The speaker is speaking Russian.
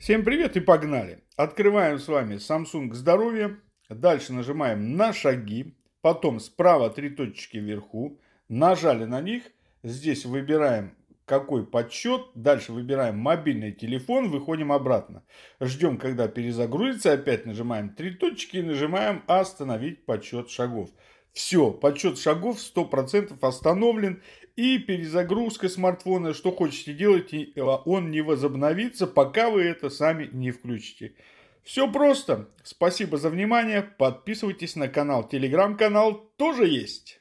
Всем привет и погнали! Открываем с вами Samsung здоровье, дальше нажимаем на шаги, потом справа три точки вверху, нажали на них, здесь выбираем какой подсчет. Дальше выбираем мобильный телефон, выходим обратно. Ждем, когда перезагрузится, опять нажимаем три точки и нажимаем «Остановить подсчет шагов». Все, подсчет шагов 100% остановлен и перезагрузка смартфона, что хотите делать, э, он не возобновится, пока вы это сами не включите. Все просто. Спасибо за внимание. Подписывайтесь на канал. Телеграм-канал тоже есть.